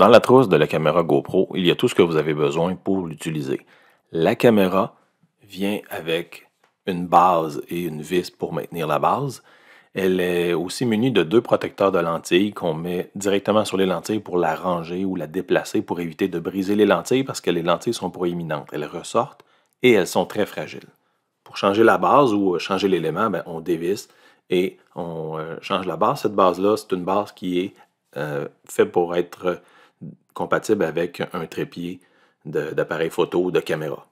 Dans la trousse de la caméra GoPro, il y a tout ce que vous avez besoin pour l'utiliser. La caméra vient avec une base et une vis pour maintenir la base. Elle est aussi munie de deux protecteurs de lentilles qu'on met directement sur les lentilles pour la ranger ou la déplacer pour éviter de briser les lentilles parce que les lentilles sont proéminentes. Elles ressortent et elles sont très fragiles. Pour changer la base ou euh, changer l'élément, ben, on dévisse et on euh, change la base. Cette base-là, c'est une base qui est euh, faite pour être compatible avec un trépied d'appareil photo ou de caméra.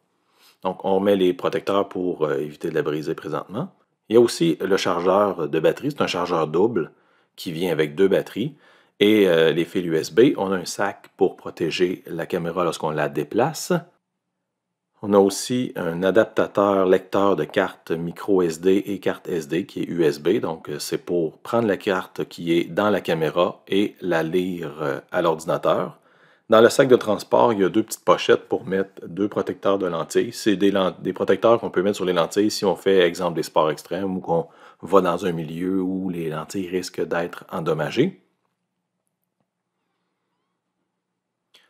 Donc, on met les protecteurs pour euh, éviter de la briser présentement. Il y a aussi le chargeur de batterie. C'est un chargeur double qui vient avec deux batteries et euh, les fils USB. On a un sac pour protéger la caméra lorsqu'on la déplace. On a aussi un adaptateur lecteur de cartes micro SD et carte SD qui est USB. Donc, euh, c'est pour prendre la carte qui est dans la caméra et la lire à l'ordinateur. Dans le sac de transport, il y a deux petites pochettes pour mettre deux protecteurs de lentilles. C'est des, protecteurs qu'on peut mettre sur les lentilles si on fait, exemple, des sports extrêmes ou qu'on va dans un milieu où les lentilles risquent d'être endommagées.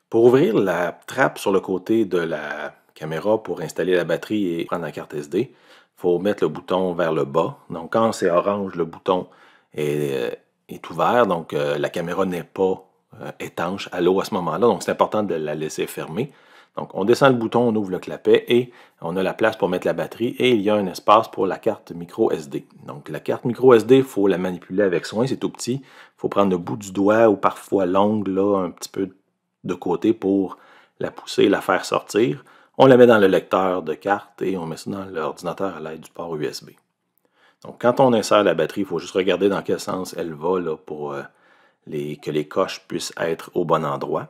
Pour ouvrir la trappe sur le côté de la caméra pour installer la batterie et prendre la carte SD, il faut mettre le bouton vers le bas. Donc quand c'est orange, le bouton est, euh, ouvert, donc euh, la caméra n'est pas euh, étanche à l'eau à ce moment-là. Donc, c'est important de la laisser fermer. Donc, on descend le bouton, on ouvre le clapet et on a la place pour mettre la batterie et il y a un espace pour la carte micro SD. Donc, la carte micro SD, il faut la manipuler avec soin, c'est tout petit. Il faut prendre le bout du doigt ou parfois l'ongle un petit peu de côté pour la pousser, la faire sortir. On la met dans le lecteur de carte et on met ça dans l'ordinateur à l'aide du port USB. Donc, quand on insère la batterie, il faut juste regarder dans quel sens elle va là, pour... Euh, que les coches puissent être au bon endroit.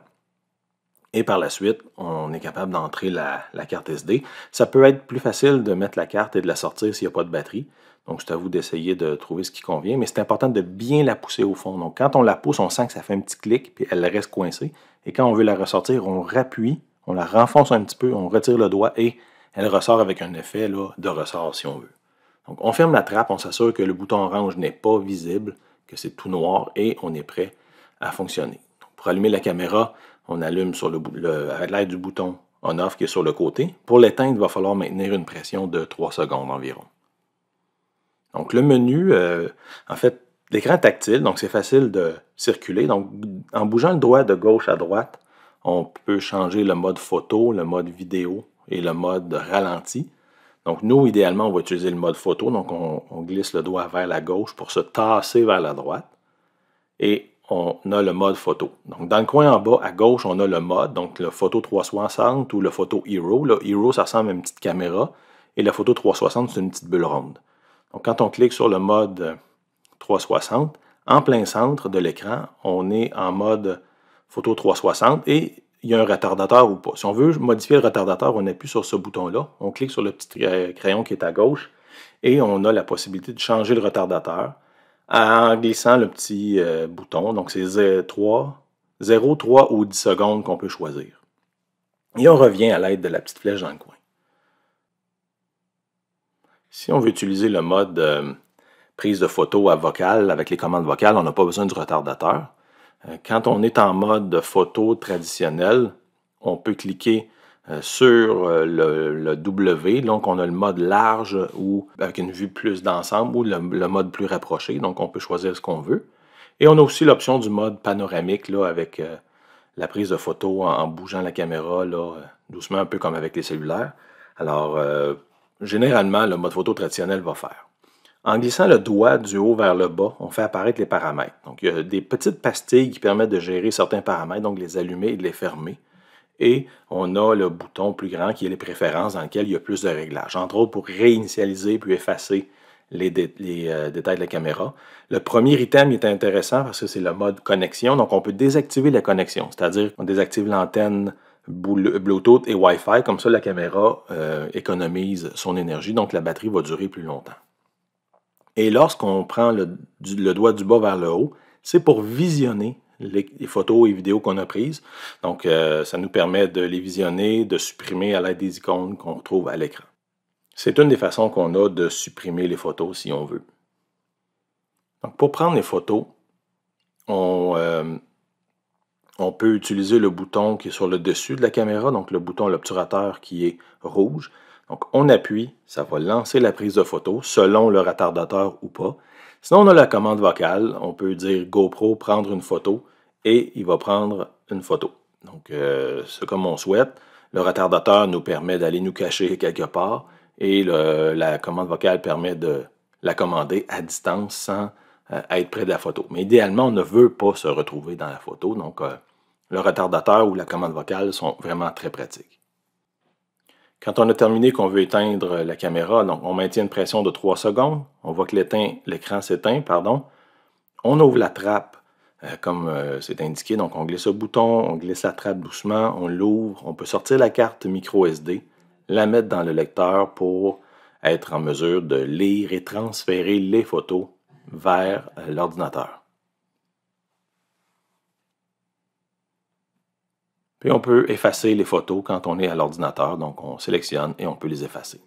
Et par la suite, on est capable d'entrer la, carte SD. Ça peut être plus facile de mettre la carte et de la sortir s'il n'y a pas de batterie. Donc, c'est à vous d'essayer de trouver ce qui convient, mais c'est important de bien la pousser au fond. Donc, quand on la pousse, on sent que ça fait un petit clic, puis elle reste coincée. Et quand on veut la ressortir, on rappuie, on la renfonce un petit peu, on retire le doigt et elle ressort avec un effet de ressort si on veut. Donc, on ferme la trappe, on s'assure que le bouton orange n'est pas visible que c'est tout noir et on est prêt à fonctionner. pour allumer la caméra, on allume à l'aide du bouton on-off qui est sur le côté. Pour l'éteindre, il va falloir maintenir une pression de 3 secondes environ. Donc le menu, euh, en fait, l'écran tactile, donc c'est facile de circuler. Donc en bougeant le doigt de gauche à droite, on peut changer le mode photo, le mode vidéo et le mode ralenti. Donc, nous, idéalement, on va utiliser le mode photo. Donc, on, glisse le doigt vers la gauche pour se tasser vers la droite. Et on a le mode photo. Donc, dans le coin en bas, à gauche, on a le mode. Donc, le photo 360 ou le photo Hero. Le Hero, ça ressemble à une petite caméra. Et la photo 360, c'est une petite bulle ronde. Donc, quand on clique sur le mode 360, en plein centre de l'écran, on est en mode photo 360 et il y a un retardateur ou pas. Si on veut modifier le retardateur, on appuie sur ce bouton-là, on clique sur le petit euh, crayon qui est à gauche et on a la possibilité de changer le retardateur en glissant le petit euh, bouton. Donc c'est 3, 0, 3 ou 10 secondes qu'on peut choisir. Et on revient à l'aide de la petite flèche dans le coin. Si on veut utiliser le mode euh, prise de photo à vocale avec les commandes vocales, on n'a pas besoin du retardateur. Euh, quand on est en mode photo traditionnel, on peut cliquer euh, sur euh, le, W. Donc, on a le mode large ou avec une vue plus d'ensemble ou le, mode plus rapproché. Donc, on peut choisir ce qu'on veut. Et on a aussi l'option du mode panoramique là, avec la prise de photo en, bougeant la caméra là, doucement, un peu comme avec les cellulaires. Alors, généralement, le mode photo traditionnel va faire. En glissant le doigt du haut vers le bas, on fait apparaître les paramètres. Donc, il y a des petites pastilles qui permettent de gérer certains paramètres, donc les allumer et de les fermer. Et on a le bouton plus grand qui est les préférences dans lequel il y a plus de réglages, entre autres pour réinitialiser puis effacer les, euh, détails de la caméra. Le premier item est intéressant parce que c'est le mode connexion. Donc, on peut désactiver la connexion, c'est-à-dire qu'on désactive l'antenne Bluetooth et Wi-Fi. Comme ça, la caméra euh, économise son énergie, donc la batterie va durer plus longtemps. Et lorsqu'on prend le, doigt du bas vers le haut, c'est pour visionner les, photos et vidéos qu'on a prises. Donc, euh, ça nous permet de les visionner, de supprimer à l'aide des icônes qu'on retrouve à l'écran. C'est une des façons qu'on a de supprimer les photos si on veut. Donc, pour prendre les photos, on, euh, on peut utiliser le bouton qui est sur le dessus de la caméra, donc le bouton l'obturateur qui est rouge. Donc, on appuie, ça va lancer la prise de photo selon le retardateur ou pas. Sinon, on a la commande vocale. On peut dire GoPro prendre une photo et il va prendre une photo. Donc, euh, c'est comme on souhaite. Le retardateur nous permet d'aller nous cacher quelque part et la commande vocale permet de la commander à distance sans euh, être près de la photo. Mais idéalement, on ne veut pas se retrouver dans la photo. Donc, euh, le retardateur ou la commande vocale sont vraiment très pratiques. Quand on a terminé qu'on veut éteindre la caméra, donc on maintient une pression de 3 secondes, on voit que l'écran s'éteint, pardon. On ouvre la trappe euh, comme euh, c'est indiqué, donc on glisse le bouton, on glisse la trappe doucement, on l'ouvre, on peut sortir la carte micro SD, la mettre dans le lecteur pour être en mesure de lire et transférer les photos vers l'ordinateur. Puis on peut effacer les photos quand on est à l'ordinateur, donc on sélectionne et on peut les effacer.